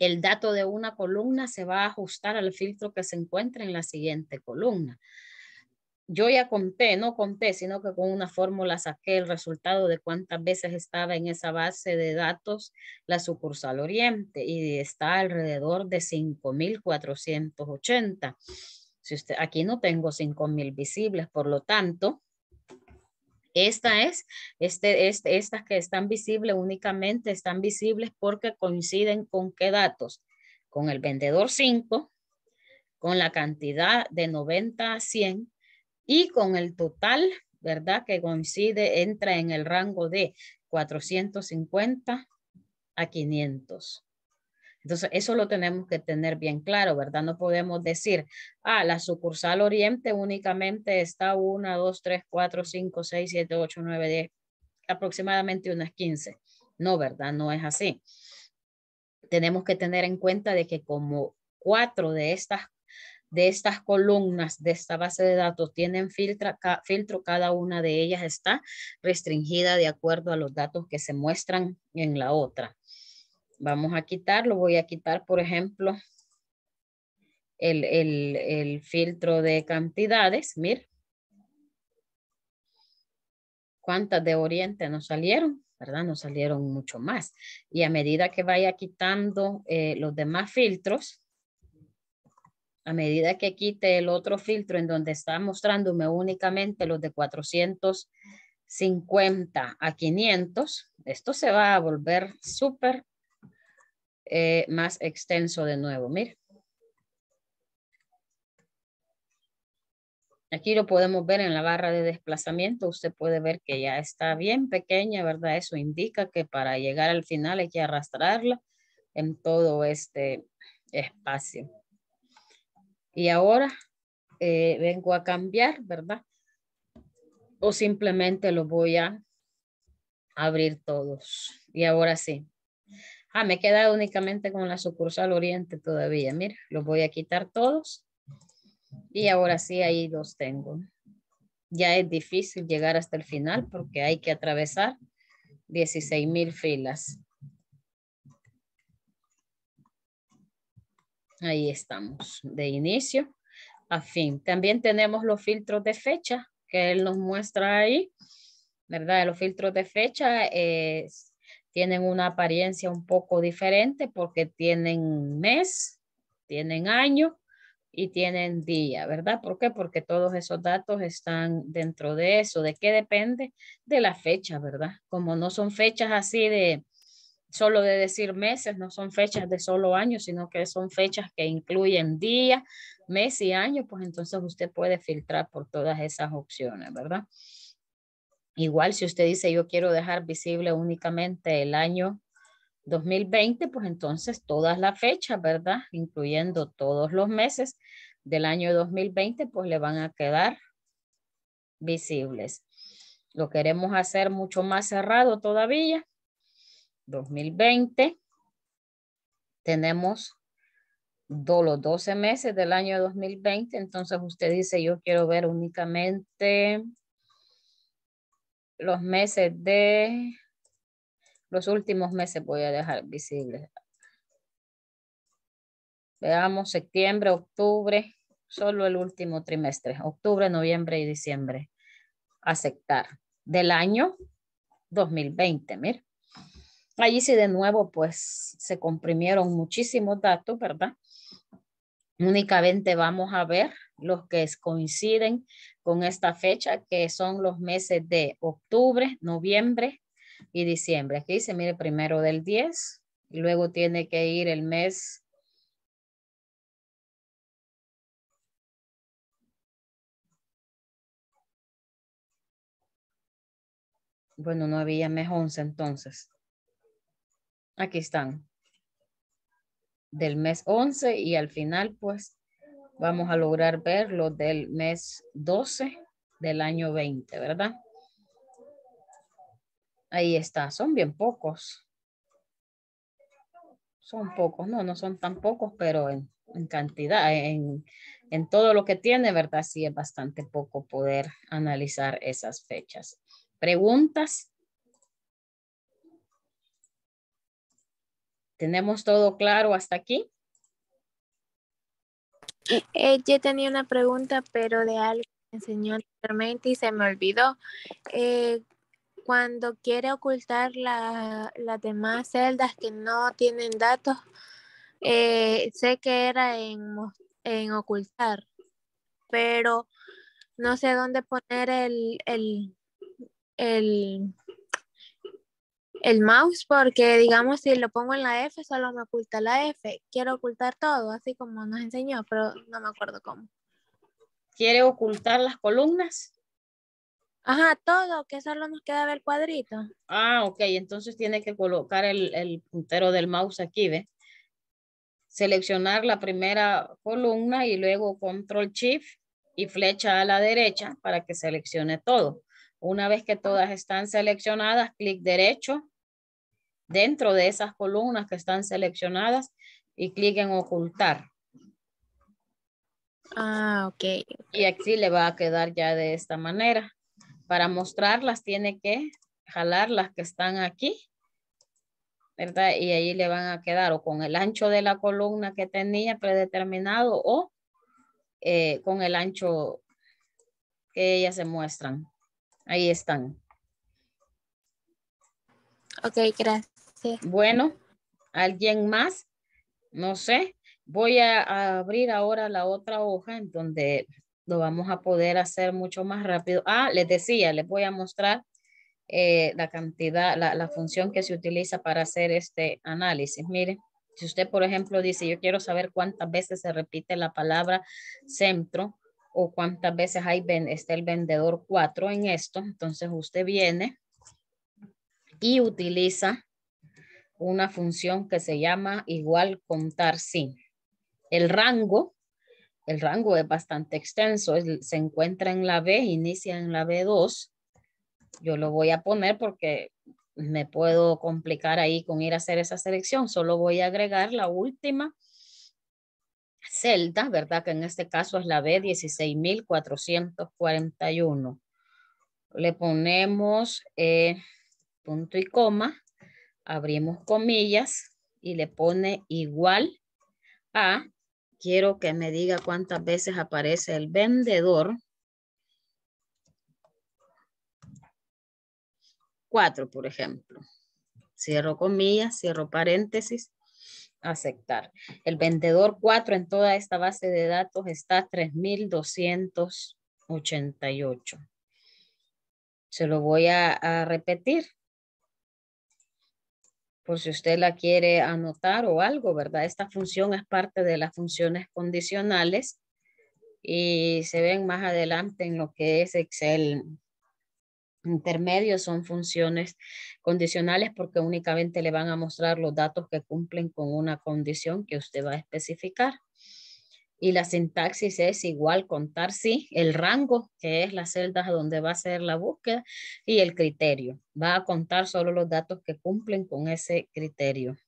el dato de una columna se va a ajustar al filtro que se encuentra en la siguiente columna yo ya conté, no conté, sino que con una fórmula saqué el resultado de cuántas veces estaba en esa base de datos la sucursal Oriente y está alrededor de 5.480. Si usted, aquí no tengo 5.000 visibles, por lo tanto, esta es, este, este, estas que están visibles únicamente están visibles porque coinciden con qué datos, con el vendedor 5, con la cantidad de 90 a 100 y con el total, ¿verdad? Que coincide, entra en el rango de 450 a 500. Entonces, eso lo tenemos que tener bien claro, ¿verdad? No podemos decir, ah, la sucursal Oriente únicamente está 1, 2, 3, 4, 5, 6, 7, 8, 9, 10, aproximadamente unas 15. No, ¿verdad? No es así. Tenemos que tener en cuenta de que como cuatro de estas de estas columnas de esta base de datos tienen filtra, filtro, cada una de ellas está restringida de acuerdo a los datos que se muestran en la otra. Vamos a quitarlo, voy a quitar, por ejemplo, el, filtro de cantidades, mir. ¿Cuántas de Oriente nos salieron? ¿Verdad? Nos salieron mucho más. Y a medida que vaya quitando eh, los demás filtros, a medida que quite el otro filtro en donde está mostrándome únicamente los de 450 a 500, esto se va a volver súper eh, más extenso de nuevo. Mire. Aquí lo podemos ver en la barra de desplazamiento. Usted puede ver que ya está bien pequeña, ¿verdad? Eso indica que para llegar al final hay que arrastrarla en todo este espacio y ahora eh, vengo a cambiar, ¿verdad? O simplemente lo voy a abrir todos. Y ahora sí. Ah, me queda únicamente con la sucursal oriente todavía. Mira, los voy a quitar todos. Y ahora sí, ahí los tengo. Ya es difícil llegar hasta el final porque hay que atravesar 16,000 filas. Ahí estamos, de inicio a fin. También tenemos los filtros de fecha que él nos muestra ahí, ¿verdad? Los filtros de fecha eh, tienen una apariencia un poco diferente porque tienen mes, tienen año y tienen día, ¿verdad? ¿Por qué? Porque todos esos datos están dentro de eso. ¿De qué depende? De la fecha, ¿verdad? Como no son fechas así de, solo de decir meses, no son fechas de solo años, sino que son fechas que incluyen día, mes y año, pues entonces usted puede filtrar por todas esas opciones, ¿verdad? Igual si usted dice yo quiero dejar visible únicamente el año 2020, pues entonces todas las fechas, ¿verdad? Incluyendo todos los meses del año 2020, pues le van a quedar visibles. Lo queremos hacer mucho más cerrado todavía, 2020 tenemos los 12 meses del año 2020. Entonces usted dice, yo quiero ver únicamente los meses de... Los últimos meses voy a dejar visibles. Veamos septiembre, octubre, solo el último trimestre. Octubre, noviembre y diciembre. Aceptar. Del año 2020, mire. Allí sí de nuevo pues se comprimieron muchísimos datos, ¿verdad? Únicamente vamos a ver los que coinciden con esta fecha, que son los meses de octubre, noviembre y diciembre. Aquí se mire, primero del 10, y luego tiene que ir el mes Bueno, no había mes 11 entonces. Aquí están. Del mes 11 y al final pues vamos a lograr ver lo del mes 12 del año 20, ¿verdad? Ahí está, son bien pocos. Son pocos, no, no son tan pocos, pero en, en cantidad, en, en todo lo que tiene, ¿verdad? Sí es bastante poco poder analizar esas fechas. Preguntas. ¿Tenemos todo claro hasta aquí? Eh, yo tenía una pregunta, pero de algo que enseñó y se me olvidó. Eh, cuando quiere ocultar las demás celdas que no tienen datos, eh, sé que era en, ocultar, pero no sé dónde poner el el mouse porque digamos si lo pongo en la F solo me oculta la F. Quiero ocultar todo, así como nos enseñó, pero no me acuerdo cómo. ¿Quiere ocultar las columnas? Ajá, todo, que solo nos queda el cuadrito. Ah, ok, entonces tiene que colocar el, el puntero del mouse aquí, ¿ves? Seleccionar la primera columna y luego control shift y flecha a la derecha para que seleccione todo. Una vez que todas están seleccionadas, clic derecho dentro de esas columnas que están seleccionadas y clic en ocultar. Ah, ok. Y aquí le va a quedar ya de esta manera. Para mostrarlas tiene que jalar las que están aquí, ¿verdad? Y ahí le van a quedar o con el ancho de la columna que tenía predeterminado o eh, con el ancho que ellas se muestran. Ahí están. Ok, gracias. Bueno, ¿alguien más? No sé. Voy a, abrir ahora la otra hoja en donde lo vamos a poder hacer mucho más rápido. Ah, les decía, les voy a mostrar eh, la cantidad, la, función que se utiliza para hacer este análisis. Miren. Si usted, por ejemplo, dice, yo quiero saber cuántas veces se repite la palabra centro o cuántas veces hay, está el vendedor 4 en esto, entonces usted viene y utiliza una función que se llama igual contar sin. El rango, el rango es bastante extenso, se encuentra en la B, inicia en la B2. Yo lo voy a poner porque me puedo complicar ahí con ir a hacer esa selección. Solo voy a agregar la última celda, ¿verdad? Que en este caso es la B16441. Le ponemos eh, punto y coma abrimos comillas y le pone igual a, quiero que me diga cuántas veces aparece el vendedor. Cuatro, por ejemplo. Cierro comillas, cierro paréntesis, aceptar. El vendedor cuatro en toda esta base de datos está 3,288. Se lo voy a repetir por pues, si usted la quiere anotar o algo, ¿verdad? Esta función es parte de las funciones condicionales y se ven más adelante en lo que es Excel intermedio, son funciones condicionales porque únicamente le van a mostrar los datos que cumplen con una condición que usted va a especificar y la sintaxis es igual contar sí, el rango, que es la celdas donde va a ser la búsqueda, y el criterio. Va a contar solo los datos que cumplen con ese criterio.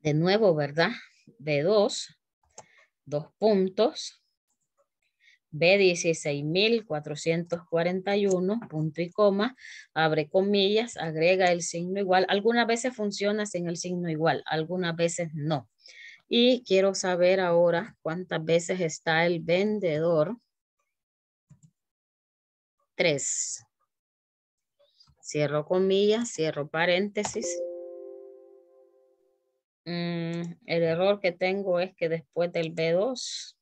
De nuevo, ¿verdad? b 2, dos puntos. B16441, punto y coma, abre comillas, agrega el signo igual. Algunas veces funciona sin el signo igual, algunas veces no. Y quiero saber ahora cuántas veces está el vendedor. Tres. Cierro comillas, cierro paréntesis. Mm, el error que tengo es que después del B2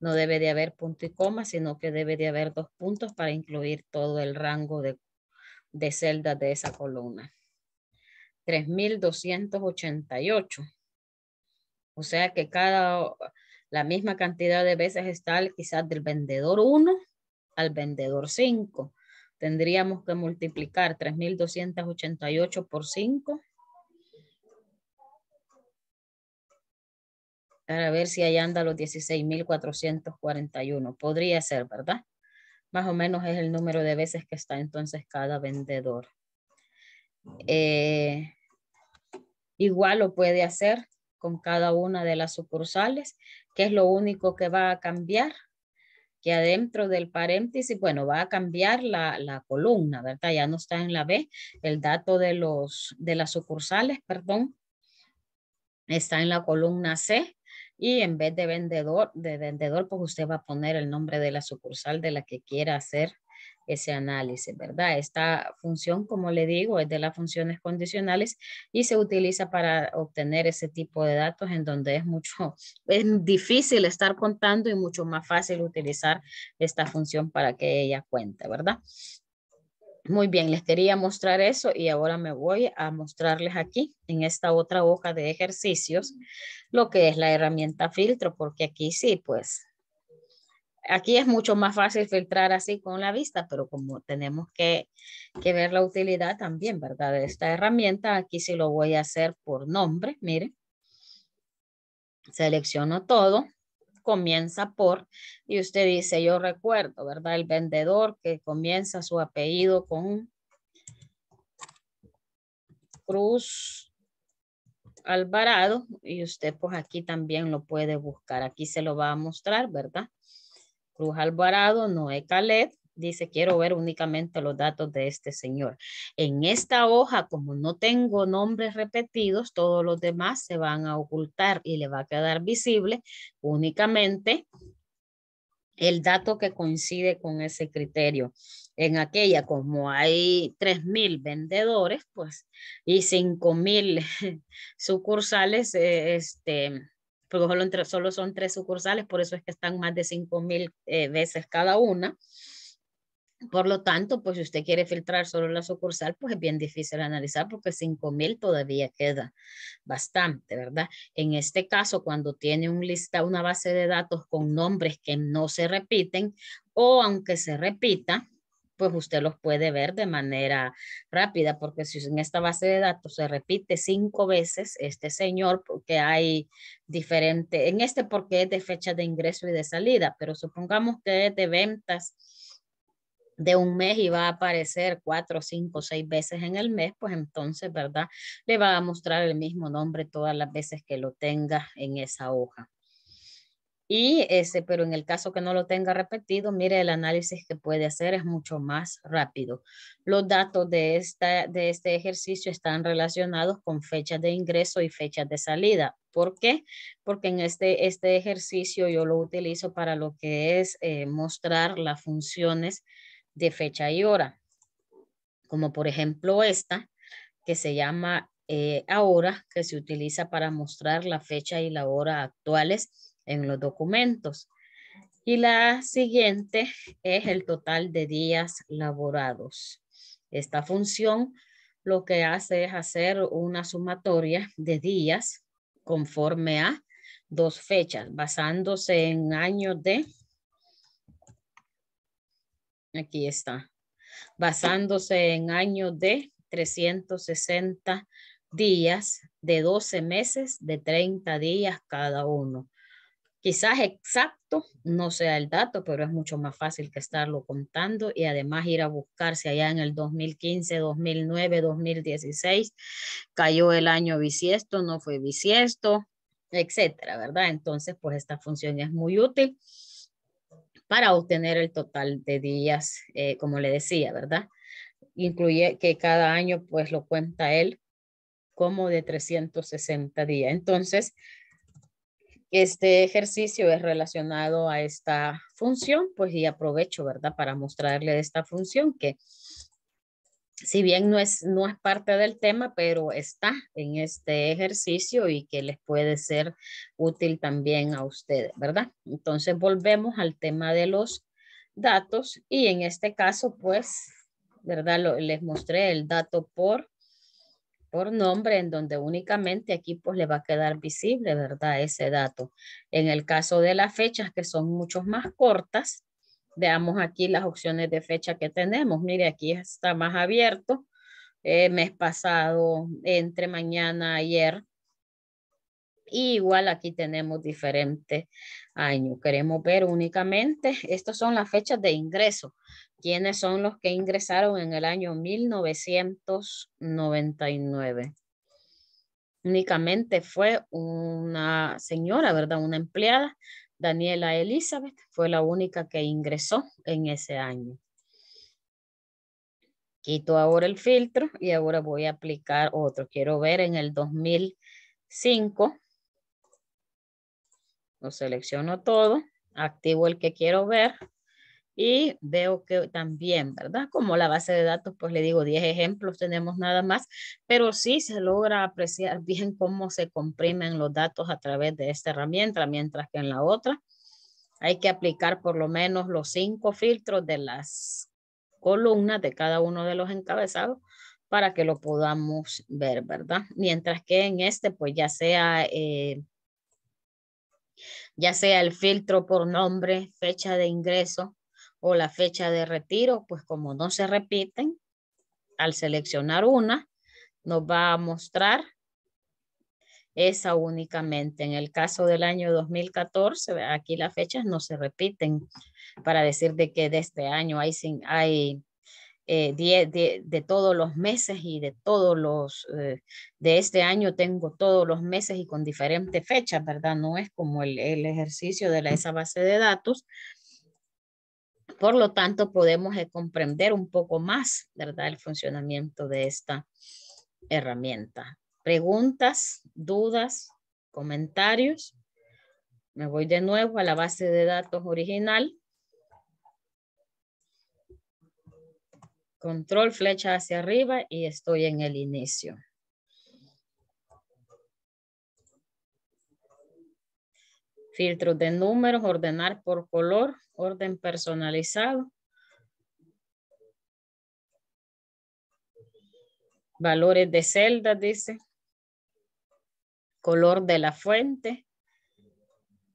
no debe de haber punto y coma, sino que debe de haber dos puntos para incluir todo el rango de, de celdas de esa columna. 3,288. O sea que cada, la misma cantidad de veces está quizás del vendedor 1 al vendedor 5. Tendríamos que multiplicar 3.288 por 5 para ver si ahí anda los 16.441. Podría ser, ¿verdad? Más o menos es el número de veces que está entonces cada vendedor. Eh, igual lo puede hacer con cada una de las sucursales, que es lo único que va a cambiar, que adentro del paréntesis, bueno, va a cambiar la, la columna, ¿verdad? Ya no está en la B, el dato de, los, de las sucursales, perdón, está en la columna C, y en vez de vendedor, de vendedor, pues usted va a poner el nombre de la sucursal de la que quiera hacer ese análisis, ¿verdad? Esta función, como le digo, es de las funciones condicionales y se utiliza para obtener ese tipo de datos en donde es mucho, es difícil estar contando y mucho más fácil utilizar esta función para que ella cuente, ¿verdad? Muy bien, les quería mostrar eso y ahora me voy a mostrarles aquí en esta otra hoja de ejercicios lo que es la herramienta filtro, porque aquí sí, pues Aquí es mucho más fácil filtrar así con la vista, pero como tenemos que, ver la utilidad también, ¿verdad? De esta herramienta, aquí sí lo voy a hacer por nombre, miren. Selecciono todo, comienza por, y usted dice, yo recuerdo, ¿verdad? El vendedor que comienza su apellido con Cruz Alvarado y usted pues aquí también lo puede buscar. Aquí se lo va a mostrar, ¿verdad? Cruz Alvarado, Noé Calet, dice, quiero ver únicamente los datos de este señor. En esta hoja, como no tengo nombres repetidos, todos los demás se van a ocultar y le va a quedar visible únicamente el dato que coincide con ese criterio. En aquella, como hay 3.000 vendedores, pues, y 5.000 sucursales, eh, este, porque solo, son tres sucursales, por eso es que están más de 5.000 eh, veces cada una. Por lo tanto, pues si usted quiere filtrar solo la sucursal, pues es bien difícil analizar porque 5000 todavía queda bastante, ¿verdad? En este caso, cuando tiene un lista, una base de datos con nombres que no se repiten o aunque se repita, pues usted los puede ver de manera rápida, porque si en esta base de datos se repite cinco veces este señor, porque hay diferente, en este porque es de fecha de ingreso y de salida, pero supongamos que de ventas de un mes y va a aparecer cuatro, cinco, seis veces en el mes, pues entonces, ¿verdad? Le va a mostrar el mismo nombre todas las veces que lo tenga en esa hoja. Y ese, pero en el caso que no lo tenga repetido, mire, el análisis que puede hacer es mucho más rápido. Los datos de, este ejercicio están relacionados con fechas de ingreso y fechas de salida. ¿Por qué? Porque en este, este, ejercicio yo lo utilizo para lo que es eh, mostrar las funciones de fecha y hora. Como por ejemplo esta, que se llama eh, ahora, que se utiliza para mostrar la fecha y la hora actuales en los documentos. Y la siguiente es el total de días laborados. Esta función lo que hace es hacer una sumatoria de días conforme a dos fechas, basándose en años de, aquí está, basándose en años de 360 días de 12 meses de 30 días cada uno. Quizás exacto no sea el dato, pero es mucho más fácil que estarlo contando y además ir a buscarse allá en el 2015, 2009, 2016 cayó el año bisiesto, no fue bisiesto, etcétera, ¿verdad? Entonces, pues esta función es muy útil para obtener el total de días, eh, como le decía, ¿verdad? Incluye que cada año, pues lo cuenta él como de 360 días. Entonces, este ejercicio es relacionado a esta función, pues y aprovecho, ¿verdad? Para mostrarle esta función que si bien no es, no es parte del tema, pero está en este ejercicio y que les puede ser útil también a ustedes, ¿verdad? Entonces volvemos al tema de los datos y en este caso, pues, ¿verdad? les mostré el dato por por nombre en donde únicamente aquí pues le va a quedar visible, ¿verdad? Ese dato. En el caso de las fechas que son mucho más cortas, veamos aquí las opciones de fecha que tenemos. Mire, aquí está más abierto. Eh, mes pasado, entre mañana, ayer. igual aquí tenemos diferentes años. Queremos ver únicamente, estas son las fechas de ingreso. ¿Quiénes son los que ingresaron en el año 1999. Únicamente fue una señora, ¿verdad? Una empleada, Daniela Elizabeth, fue la única que ingresó en ese año. Quito ahora el filtro y ahora voy a aplicar otro. Quiero ver en el 2005. Lo selecciono todo, activo el que quiero ver y veo que también, ¿verdad? Como la base de datos, pues le digo 10 ejemplos, tenemos nada más, pero sí se logra apreciar bien cómo se comprimen los datos a través de esta herramienta, mientras que en la otra hay que aplicar por lo menos los cinco filtros de las columnas de cada uno de los encabezados para que lo podamos ver, ¿verdad? Mientras que en este, pues ya sea... Eh, ya sea el filtro por nombre, fecha de ingreso, o la fecha de retiro, pues como no se repiten, al seleccionar una, nos va a mostrar esa únicamente. En el caso del año 2014, aquí las fechas no se repiten para decir de que de este año hay, hay eh, de, todos los meses y de todos los, eh, de este año tengo todos los meses y con diferentes fechas, ¿verdad? No es como el, el ejercicio de la, esa base de datos, por lo tanto, podemos eh, comprender un poco más, ¿verdad? El funcionamiento de esta herramienta. Preguntas, dudas, comentarios. Me voy de nuevo a la base de datos original. Control flecha hacia arriba y estoy en el inicio. Filtro de números, ordenar por color orden personalizado. Valores de celda dice. Color de la fuente.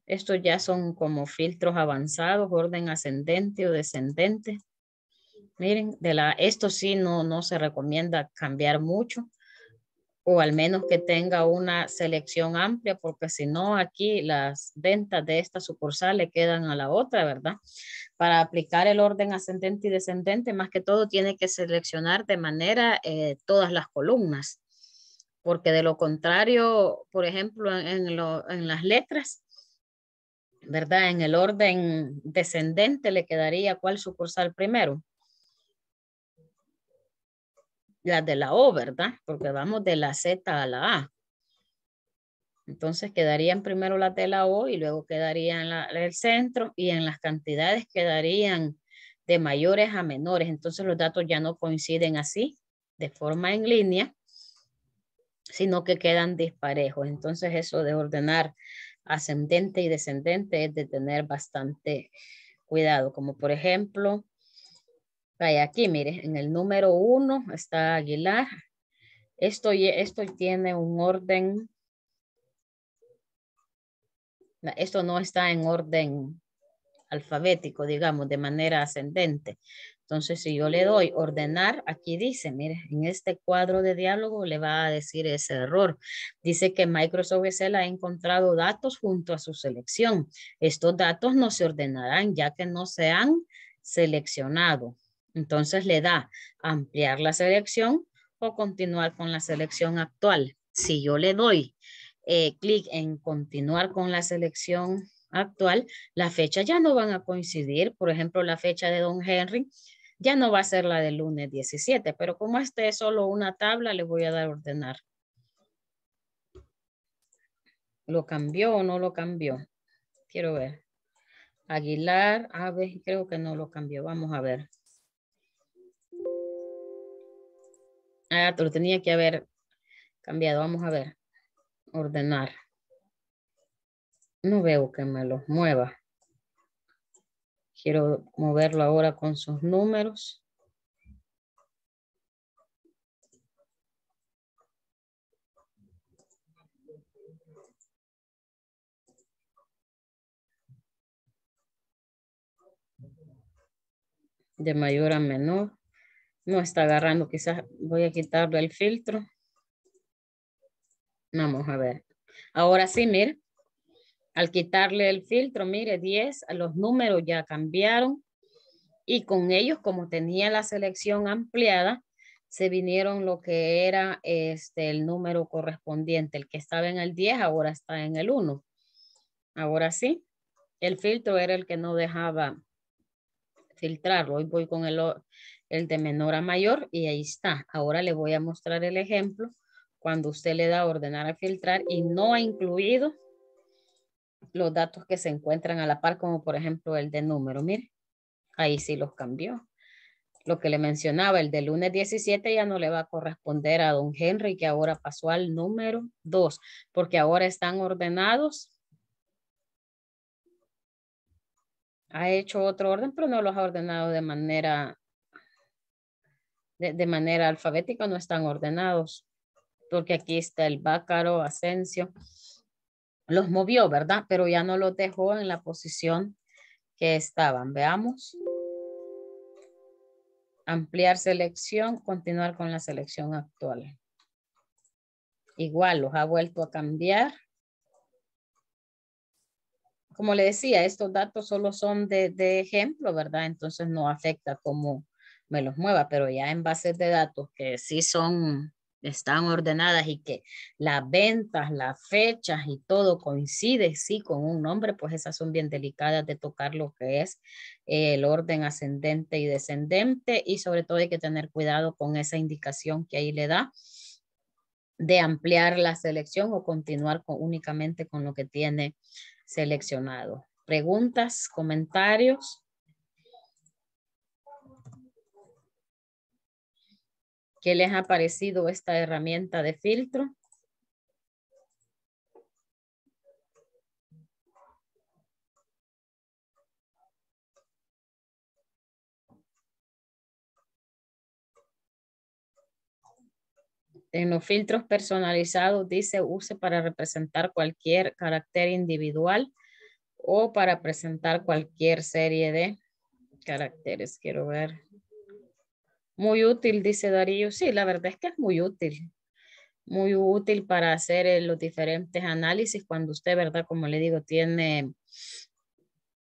Estos ya son como filtros avanzados, orden ascendente o descendente. Miren, de la, esto sí no, no se recomienda cambiar mucho o al menos que tenga una selección amplia, porque si no, aquí las ventas de esta sucursal le quedan a la otra, ¿verdad? Para aplicar el orden ascendente y descendente, más que todo, tiene que seleccionar de manera eh, todas las columnas, porque de lo contrario, por ejemplo, en las letras, ¿verdad? En el orden descendente le quedaría cuál sucursal primero las de la O, ¿verdad? Porque vamos de la Z a la A. Entonces quedarían primero las de la O y luego quedarían el centro y en las cantidades quedarían de mayores a menores. Entonces los datos ya no coinciden así, de forma en línea, sino que quedan disparejos. Entonces eso de ordenar ascendente y descendente es de tener bastante cuidado. Como por ejemplo, Vaya, aquí mire, en el número uno está Aguilar. Esto, esto tiene un orden. Esto no está en orden alfabético, digamos, de manera ascendente. Entonces, si yo le doy ordenar, aquí dice, mire, en este cuadro de diálogo le va a decir ese error. Dice que Microsoft Excel ha encontrado datos junto a su selección. Estos datos no se ordenarán ya que no se han seleccionado. Entonces le da ampliar la selección o continuar con la selección actual. Si yo le doy eh, clic en continuar con la selección actual, las fechas ya no van a coincidir. Por ejemplo, la fecha de Don Henry ya no va a ser la del lunes 17, pero como este es solo una tabla, le voy a dar ordenar. ¿Lo cambió o no lo cambió? Quiero ver. Aguilar, ver, creo que no lo cambió. Vamos a ver. Ah, te tenía que haber cambiado. Vamos a ver. Ordenar. No veo que me los mueva. Quiero moverlo ahora con sus números. De mayor a menor. No está agarrando, quizás voy a quitarle el filtro. Vamos a ver. Ahora sí, mire. Al quitarle el filtro, mire, 10, los números ya cambiaron. Y con ellos, como tenía la selección ampliada, se vinieron lo que era este, el número correspondiente. El que estaba en el 10 ahora está en el 1. Ahora sí, el filtro era el que no dejaba filtrarlo. Hoy voy con el, el de menor a mayor y ahí está. Ahora le voy a mostrar el ejemplo cuando usted le da a ordenar a filtrar y no ha incluido los datos que se encuentran a la par, como por ejemplo el de número. Mire, ahí sí los cambió. Lo que le mencionaba, el de lunes 17 ya no le va a corresponder a don Henry, que ahora pasó al número 2, porque ahora están ordenados. Ha hecho otro orden, pero no los ha ordenado de manera de, manera alfabética no están ordenados, porque aquí está el Bácaro, Asensio, los movió, ¿verdad? Pero ya no los dejó en la posición que estaban. Veamos. Ampliar selección, continuar con la selección actual. Igual, los ha vuelto a cambiar como le decía, estos datos solo son de, ejemplo, ¿verdad? Entonces no afecta como me los mueva, pero ya en bases de datos que sí son, están ordenadas y que las ventas, las fechas y todo coincide, sí, con un nombre, pues esas son bien delicadas de tocar lo que es eh, el orden ascendente y descendente y sobre todo hay que tener cuidado con esa indicación que ahí le da de ampliar la selección o continuar únicamente con lo que tiene seleccionado. Preguntas, comentarios. ¿Qué les ha parecido esta herramienta de filtro? En los filtros personalizados dice use para representar cualquier carácter individual o para presentar cualquier serie de caracteres. Quiero ver muy útil, dice Darío. Sí, la verdad es que es muy útil. Muy útil para hacer eh, los diferentes análisis cuando usted, ¿verdad? Como le digo, tiene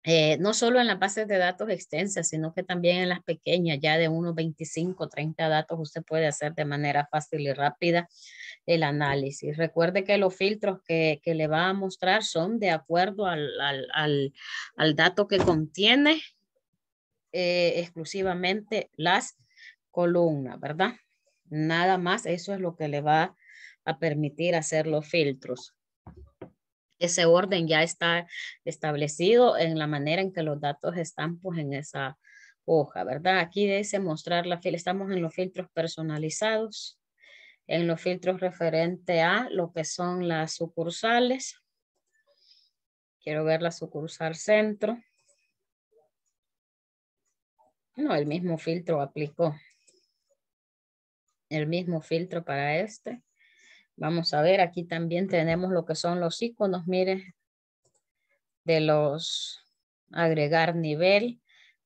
eh, no solo en las bases de datos extensas, sino que también en las pequeñas, ya de unos 25, 30 datos, usted puede hacer de manera fácil y rápida el análisis. Recuerde que los filtros que, que le va a mostrar son de acuerdo al, al, al, dato que contiene eh, exclusivamente las columna, ¿verdad? Nada más eso es lo que le va a permitir hacer los filtros. Ese orden ya está establecido en la manera en que los datos están pues en esa hoja, ¿verdad? Aquí dice mostrar la fila. Estamos en los filtros personalizados, en los filtros referente a lo que son las sucursales. Quiero ver la sucursal centro. No, el mismo filtro aplicó el mismo filtro para este. Vamos a ver, aquí también tenemos lo que son los iconos, mire, de los agregar nivel,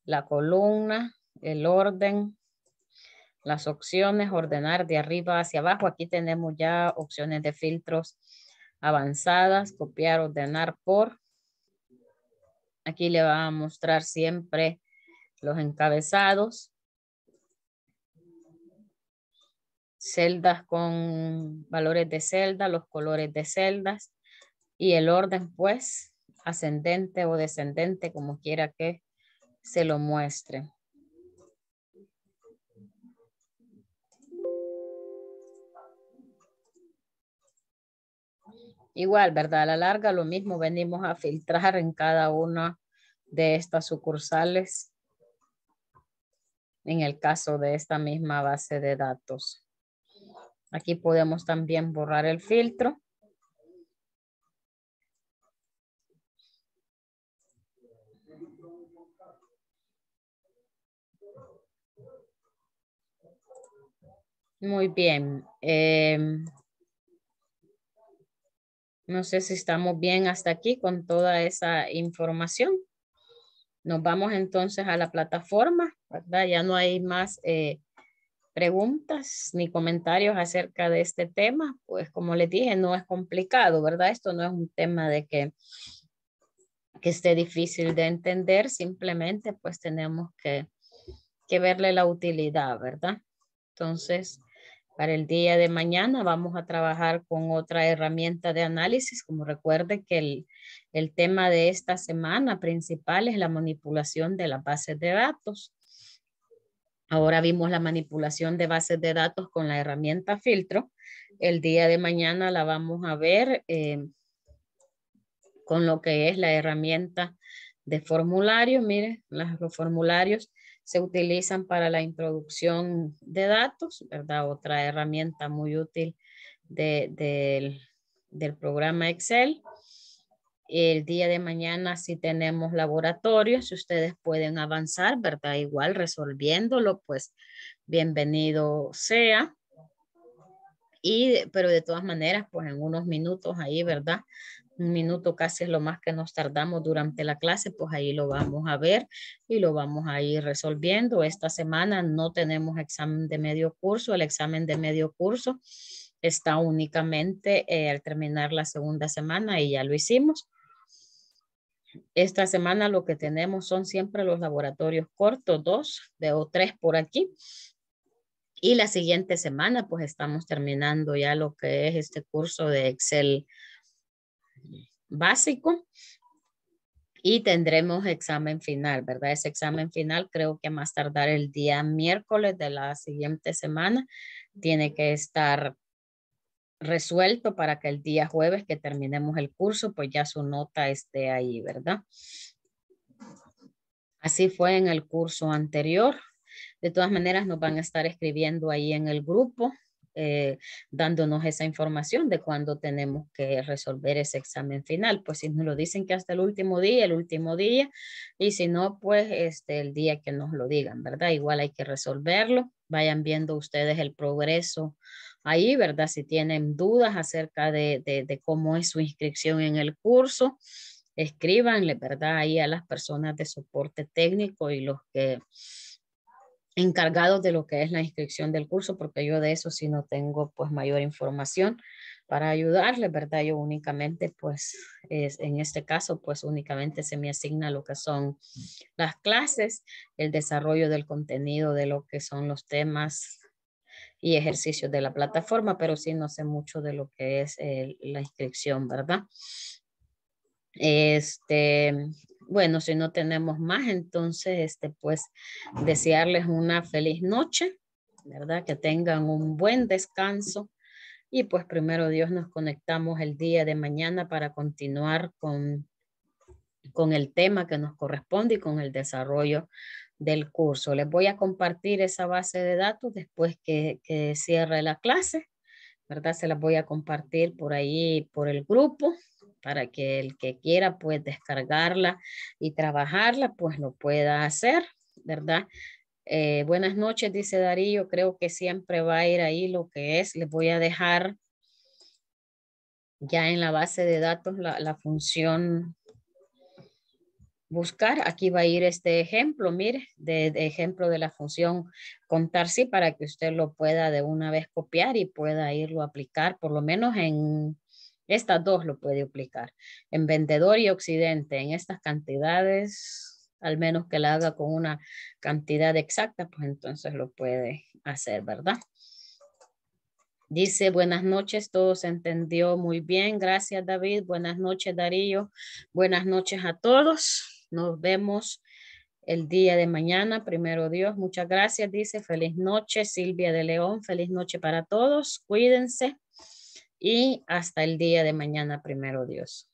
la columna, el orden, las opciones, ordenar de arriba hacia abajo. Aquí tenemos ya opciones de filtros avanzadas, copiar, ordenar por. Aquí le va a mostrar siempre los encabezados. celdas con valores de celda, los colores de celdas y el orden pues ascendente o descendente como quiera que se lo muestre. Igual, ¿verdad? A la larga lo mismo venimos a filtrar en cada una de estas sucursales en el caso de esta misma base de datos. Aquí podemos también borrar el filtro. Muy bien. Em, no sé si estamos bien hasta aquí con toda esa información. Nos vamos entonces a la plataforma, ¿verdad? Ya no hay más eh, preguntas ni comentarios acerca de este tema, pues como les dije, no es complicado, ¿verdad? Esto no es un tema de que, que esté difícil de entender, simplemente pues tenemos que, que verle la utilidad, ¿verdad? Entonces, para el día de mañana vamos a trabajar con otra herramienta de análisis, como recuerde que el, el tema de esta semana principal es la manipulación de las bases de datos. Ahora vimos la manipulación de bases de datos con la herramienta filtro. El día de mañana la vamos a ver eh, con lo que es la herramienta de formularios. Miren, los formularios se utilizan para la introducción de datos, ¿verdad? Otra herramienta muy útil del programa Excel. El día de mañana si tenemos laboratorios, si ustedes pueden avanzar, ¿verdad? Igual resolviéndolo, pues bienvenido sea. Y, pero de todas maneras, pues en unos minutos ahí, ¿verdad? Un minuto casi es lo más que nos tardamos durante la clase, pues ahí lo vamos a ver y lo vamos a ir resolviendo. Esta semana no tenemos examen de medio curso, el examen de medio curso está únicamente eh, al terminar la segunda semana y ya lo hicimos. Esta semana lo que tenemos son siempre los laboratorios cortos, dos o tres por aquí. Y la siguiente semana pues estamos terminando ya lo que es este curso de Excel básico y tendremos examen final, ¿verdad? Ese examen final creo que más tardar el día miércoles de la siguiente semana tiene que estar resuelto para que el día jueves que terminemos el curso, pues ya su nota esté ahí, ¿verdad? Así fue en el curso anterior. De todas maneras, nos van a estar escribiendo ahí en el grupo, eh, dándonos esa información de cuándo tenemos que resolver ese examen final. Pues si nos lo dicen que hasta el último día, el último día, y si no, pues este, el día que nos lo digan, ¿verdad? Igual hay que resolverlo. Vayan viendo ustedes el progreso ahí, ¿verdad? Si tienen dudas acerca de, cómo es su inscripción en el curso, escríbanle, ¿verdad? Ahí a las personas de soporte técnico y los que encargados de lo que es la inscripción del curso, porque yo de eso sí no tengo pues mayor información para ayudarle, ¿verdad? Yo únicamente pues es, en este caso pues únicamente se me asigna lo que son las clases, el desarrollo del contenido de lo que son los temas y ejercicios de la plataforma, pero sí no sé mucho de lo que es eh, la inscripción, ¿verdad? Este, bueno, si no tenemos más, entonces, este, pues, desearles una feliz noche, ¿verdad? Que tengan un buen descanso y pues primero Dios nos conectamos el día de mañana para continuar con, con el tema que nos corresponde y con el desarrollo del curso. Les voy a compartir esa base de datos después que, cierre la clase, ¿verdad? Se las voy a compartir por ahí, por el grupo, para que el que quiera pues descargarla y trabajarla, pues lo pueda hacer, ¿verdad? Eh, buenas noches, dice Darío, creo que siempre va a ir ahí lo que es, les voy a dejar ya en la base de datos la función buscar. Aquí va a ir este ejemplo, mire, de, ejemplo de la función contar sí para que usted lo pueda de una vez copiar y pueda irlo a aplicar, por lo menos en estas dos lo puede aplicar. En vendedor y occidente, en estas cantidades, al menos que la haga con una cantidad exacta, pues entonces lo puede hacer, ¿verdad? Dice, buenas noches, todo se entendió muy bien. Gracias, David. Buenas noches, Darío. Buenas noches a todos. Nos vemos el día de mañana. Primero Dios, muchas gracias. Dice, feliz noche Silvia de León, feliz noche para todos. Cuídense y hasta el día de mañana, primero Dios.